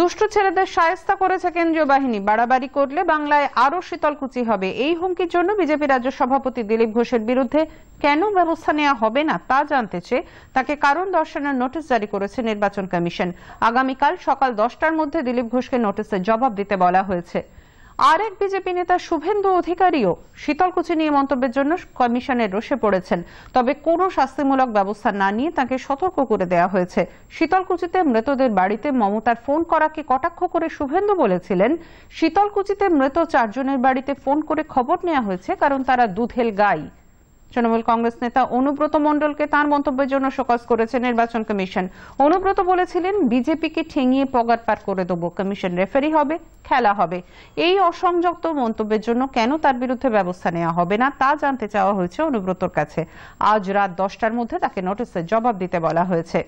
দুষ্টু ছেলেদের সায়স্তা করেছে কেন্দ্রীয় বাহিনী বাড়াবাড়ি করলে বাংলায় আরও শীতলকুচি হবে এই হুমকির জন্য বিজেপি রাজ্য সভাপতি দিলীপ ঘোষের বিরুদ্ধে কেন ব্যবস্থা নেওয়া হবে না তা জানতে চেয়ে তাকে কারণ দর্শানোর নোটিশ জারি করেছে নির্বাচন কমিশন আগামীকাল সকাল দশটার মধ্যে দিলীপ ঘোষকে নোটিশের জবাব দিতে বলা হয়েছে আর এক বিজেপি নেতা শুভেন্দু অধিকারীও শীতলকুচি নিয়ে মন্তব্যের জন্য কমিশনের রোষে পড়েছেন তবে কোনো শাস্তিমূলক ব্যবস্থা না নিয়ে তাকে সতর্ক করে দেয়া হয়েছে শীতলকুচিতে মৃতদের বাড়িতে মমতার ফোন করাকে কটাক্ষ করে শুভেন্দু বলেছিলেন শীতলকুচিতে মৃত চারজনের বাড়িতে ফোন করে খবর নেওয়া হয়েছে কারণ তারা দুধেল গাই তৃণমূল কংগ্রেস নেতা অনুব্রত মণ্ডলকে তার মন্তব্যের জন্য শোকজ করেছে নির্বাচন কমিশন অনুব্রত বলেছিলেন বিজেপিকে ঠেঙিয়ে পগার পার করে দেব কমিশন রেফারি হবে খেলা হবে এই অসংযুক্ত মন্তব্যের জন্য কেন তার বিরুদ্ধে ব্যবস্থা নেওয়া হবে না তা জানতে চাওয়া হয়েছে অনুব্রতর কাছে আজ রাত দশটার মধ্যে তাকে নোটিশের জবাব দিতে বলা হয়েছে